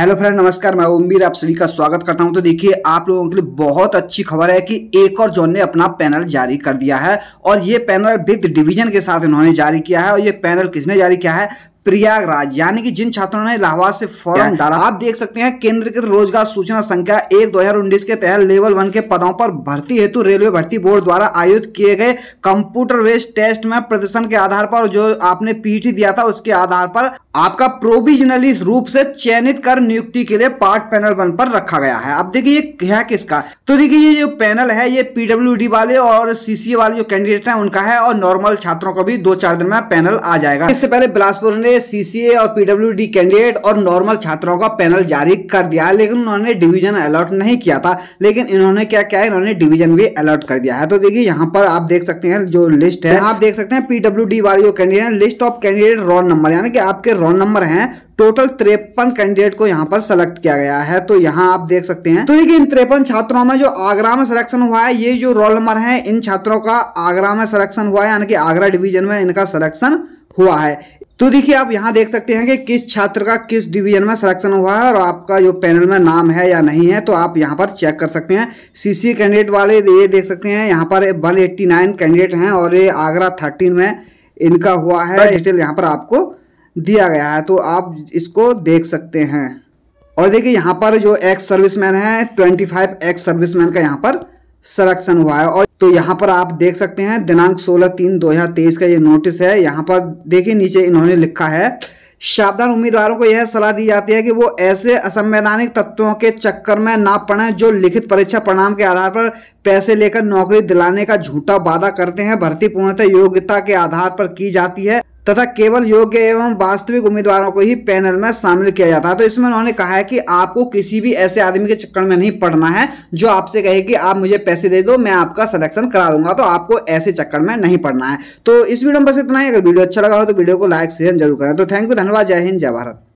hello friend नमस्कार मैं ओमवीर आप सभी का स्वागत करता हूं तो देखिए आप लोगों के लिए बहुत अच्छी खबर है कि एक और जोन ने अपना पैनल जारी कर दिया है और ये पैनल विद डिवीजन के साथ इन्होंने जारी किया है और ये पैनल किसने जारी किया है प्रयागराज यानी कि जिन छात्रों ने इलाहाबाद से फॉर्म डाला आप देख सकते हैं के रोजगार सूचना संख्या एक दो हजार उन्नीस के तहत लेवल वन के पदों पर भर्ती हेतु रेलवे भर्ती बोर्ड द्वारा आयोजित किए गए कंप्यूटर बेस्ड टेस्ट में प्रदर्शन के आधार पर जो आपने पीटी दिया था उसके आधार पर आपका प्रोविजनली रूप से चयनित कर नियुक्ति के लिए पार्ट पैनल वन पर रखा गया है अब देखिए ये है किसका तो देखिए ये जो पैनल है ये डी वाले और सीसीए वाले जो कैंडिडेट है उनका है और नॉर्मल छात्रों को भी दो चार दिन में पैनल आ जाएगा इससे पहले बिलासपुर ने उन्होंने सीसीए और पीडब्ल्यूडी कैंडिडेट और नॉर्मल छात्रों का पैनल जारी कर दिया लेकिन उन्होंने डिवीजन अलॉट नहीं किया था लेकिन इन्होंने क्या क्या इन्होंने डिवीजन भी अलॉट कर दिया है तो देखिए यहाँ पर आप देख सकते हैं जो लिस्ट है आप देख सकते हैं पीडब्ल्यू वाली जो candidate list of candidate roll number यानी कि आपके रोल नंबर है टोटल तिरपन कैंडिडेट को यहां पर सेलेक्ट किया गया है तो यहां आप देख सकते हैं तो देखिए इन तिरपन छात्रों में जो आगरा में सिलेक्शन हुआ है ये जो रोल नंबर है इन छात्रों का आगरा में सिलेक्शन हुआ है यानी कि आगरा डिवीजन में इनका सिलेक्शन हुआ है तो देखिए आप यहाँ देख सकते हैं कि किस छात्र का किस डिवीजन में सिलेक्शन हुआ है और आपका जो पैनल में नाम है या नहीं है तो आप यहाँ पर चेक कर सकते हैं सीसी कैंडिडेट वाले ये देख सकते हैं यहाँ पर 189 कैंडिडेट हैं और ये आगरा 13 में इनका हुआ है डिटेल यहाँ पर आपको दिया गया है तो आप इसको देख सकते हैं और देखिए यहाँ पर जो एक्स सर्विस है ट्वेंटी एक्स सर्विस का यहाँ पर सलेक्शन हुआ है और तो यहाँ पर आप देख सकते हैं दिनांक 16 तीन 2023 का ये नोटिस है यहाँ पर देखिए नीचे इन्होंने लिखा है शावदान उम्मीदवारों को यह सलाह दी जाती है कि वो ऐसे असंवैधानिक तत्वों के चक्कर में ना पड़े जो लिखित परीक्षा परिणाम के आधार पर पैसे लेकर नौकरी दिलाने का झूठा वादा करते हैं भर्ती पूर्णतः योग्यता के आधार पर की जाती है तथा केवल योग्य एवं वास्तविक उम्मीदवारों को ही पैनल में शामिल किया जाता है तो इसमें उन्होंने कहा है कि आपको किसी भी ऐसे आदमी के चक्कर में नहीं पड़ना है जो आपसे कहे कि आप मुझे पैसे दे दो मैं आपका सिलेक्शन करा दूंगा तो आपको ऐसे चक्कर में नहीं पड़ना है तो इस वीडियो में बस इतना ही अगर वीडियो अच्छा लगा हो तो वीडियो को लाइक शेयर जरूर करें तो थैंक यू धन्यवाद जय हिंद जय भारत